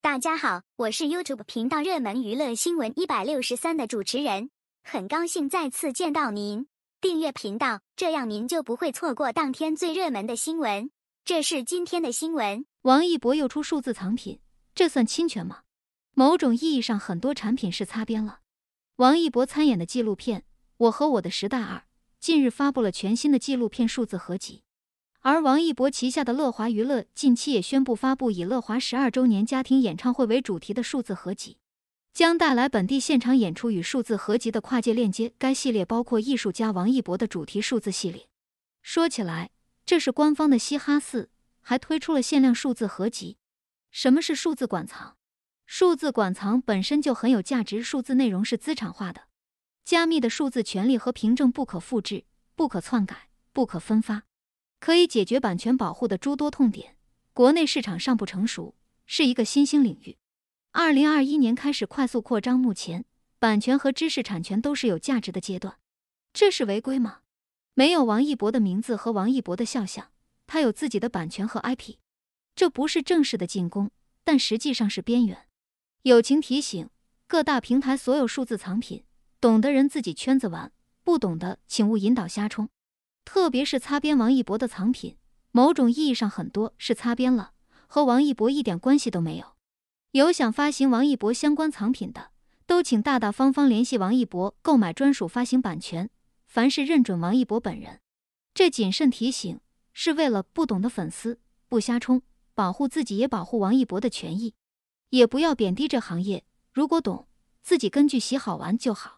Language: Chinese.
大家好，我是 YouTube 频道热门娱乐新闻一百六十三的主持人，很高兴再次见到您。订阅频道，这样您就不会错过当天最热门的新闻。这是今天的新闻：王一博又出数字藏品，这算侵权吗？某种意义上，很多产品是擦边了。王一博参演的纪录片《我和我的时代二》近日发布了全新的纪录片数字合集。而王一博旗下的乐华娱乐近期也宣布发布以乐华十二周年家庭演唱会为主题的数字合集，将带来本地现场演出与数字合集的跨界链接。该系列包括艺术家王一博的主题数字系列。说起来，这是官方的嘻哈四，还推出了限量数字合集。什么是数字馆藏？数字馆藏本身就很有价值，数字内容是资产化的，加密的数字权利和凭证不可复制、不可篡改、不可分发。可以解决版权保护的诸多痛点，国内市场尚不成熟，是一个新兴领域。二零二一年开始快速扩张，目前版权和知识产权都是有价值的阶段。这是违规吗？没有王一博的名字和王一博的肖像，他有自己的版权和 IP，这不是正式的进攻，但实际上是边缘。友情提醒：各大平台所有数字藏品，懂的人自己圈子玩，不懂的请勿引导瞎冲。特别是擦边王一博的藏品，某种意义上很多是擦边了，和王一博一点关系都没有。有想发行王一博相关藏品的，都请大大方方联系王一博购买专属发行版权。凡是认准王一博本人，这谨慎提醒是为了不懂的粉丝不瞎冲，保护自己也保护王一博的权益。也不要贬低这行业，如果懂，自己根据喜好玩就好。